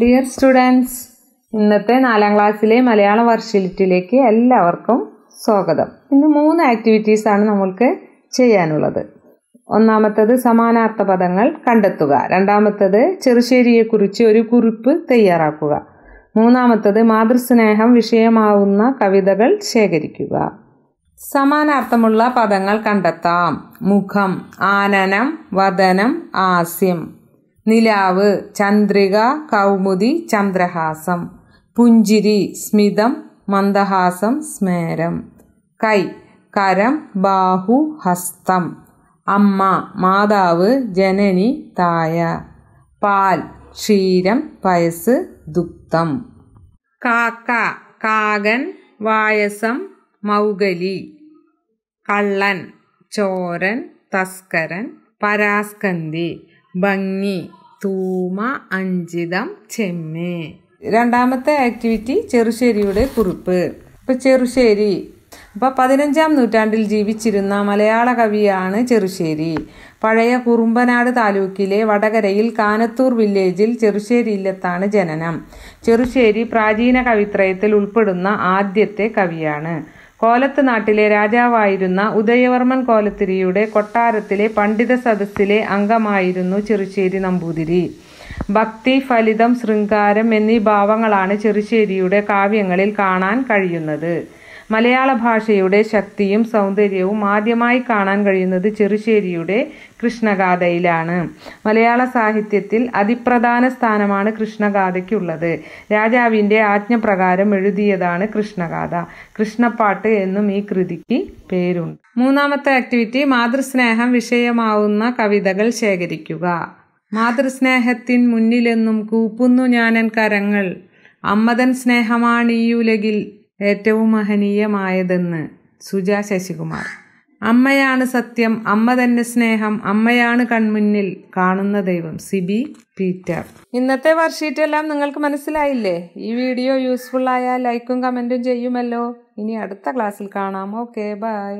dear students ഇന്നത്തെ നാലാം ക്ലാസ്സിലെ മലയാള വർഷിലിറ്റിയിലേക്ക് എല്ലാവർക്കും സ്വാഗതം ഇന്ന് മൂന്ന് ആക്ടിവിറ്റീസാണ് നമ്മൾക്ക് ചെയ്യാനുള്ളത് ഒന്നാമത്തത് സമാനാർത്ഥ പദങ്ങൾ കണ്ടെത്തുക രണ്ടാമത്തത് ചെറുശ്ശേരിയെക്കുറിച്ച് ഒരു കുറിപ്പ് തയ്യാറാക്കുക മൂന്നാമത്തത് മാതൃസ്നേഹം വിഷയമാവുന്ന കവിതകൾ ശേഖരിക്കുക സമാനാർത്ഥമുള്ള പദങ്ങൾ കണ്ടെത്താം മുഖം ആനനം വദനം ആസ്യം നിലാവ് ചന്ദ്രിക കൗമുദി ചന്ദ്രഹാസം പുഞ്ചിരി സ്മിതം മന്ദഹാസം സ്മേരം കൈ കരം ബാഹു ഹസ്തം അമ്മ മാതാവ് ജനനി തായ പാൽ ക്ഷീരം പയസ് ദുക്തം കാക്ക കാകൻ വായസം മൗഗലി കള്ളൻ ചോരൻ തസ്കരൻ പരാസ്കന്തി ഭംഗി തൂമ അഞ്ചിതം ചെമ്മേ രണ്ടാമത്തെ ആക്ടിവിറ്റി ചെറുശ്ശേരിയുടെ കുറിപ്പ് ഇപ്പൊ ചെറുശ്ശേരി അപ്പോൾ പതിനഞ്ചാം നൂറ്റാണ്ടിൽ ജീവിച്ചിരുന്ന മലയാള കവിയാണ് ചെറുശ്ശേരി പഴയ കുറുമ്പനാട് താലൂക്കിലെ വടകരയിൽ കാനത്തൂർ വില്ലേജിൽ ചെറുശ്ശേരി ഇല്ലത്താണ് ജനനം ചെറുശ്ശേരി പ്രാചീന കവിത്രയത്തിൽ ഉൾപ്പെടുന്ന ആദ്യത്തെ കവിയാണ് കോലത്ത് നാട്ടിലെ രാജാവായിരുന്ന ഉദയവർമ്മൻ കോലത്തിരിയുടെ കൊട്ടാരത്തിലെ പണ്ഡിത സദസ്സിലെ അംഗമായിരുന്നു ചെറുശ്ശേരി നമ്പൂതിരി ഭക്തി ഫലിതം ശൃംഗാരം എന്നീ ഭാവങ്ങളാണ് ചെറുശ്ശേരിയുടെ കാവ്യങ്ങളിൽ കാണാൻ കഴിയുന്നത് മലയാള ഭാഷയുടെ ശക്തിയും സൗന്ദര്യവും ആദ്യമായി കാണാൻ കഴിയുന്നത് ചെറുശ്ശേരിയുടെ കൃഷ്ണഗാഥയിലാണ് മലയാള സാഹിത്യത്തിൽ അതിപ്രധാന സ്ഥാനമാണ് കൃഷ്ണഗാഥയ്ക്കുള്ളത് രാജാവിൻ്റെ ആജ്ഞപ്രകാരം എഴുതിയതാണ് കൃഷ്ണഗാഥ കൃഷ്ണപ്പാട്ട് എന്നും ഈ കൃതിക്ക് പേരുണ്ട് മൂന്നാമത്തെ ആക്ടിവിറ്റി മാതൃസ്നേഹം വിഷയമാവുന്ന കവിതകൾ ശേഖരിക്കുക മാതൃസ്നേഹത്തിൻ മുന്നിലെന്നും കൂപ്പുന്നു ഞാനൻ കരങ്ങൾ അമ്മതൻ ഉലകിൽ ഏറ്റവും മഹനീയമായതെന്ന് സുജ ശശികുമാർ അമ്മയാണ് സത്യം അമ്മ തന്നെ സ്നേഹം അമ്മയാണ് കൺമുന്നിൽ കാണുന്ന ദൈവം സിബി പീറ്റർ ഇന്നത്തെ വർഷീറ്റ് എല്ലാം നിങ്ങൾക്ക് മനസ്സിലായില്ലേ ഈ വീഡിയോ യൂസ്ഫുൾ ആയാൽ ലൈക്കും കമൻറ്റും ചെയ്യുമല്ലോ ഇനി അടുത്ത ക്ലാസ്സിൽ കാണാം ഓക്കെ ബൈ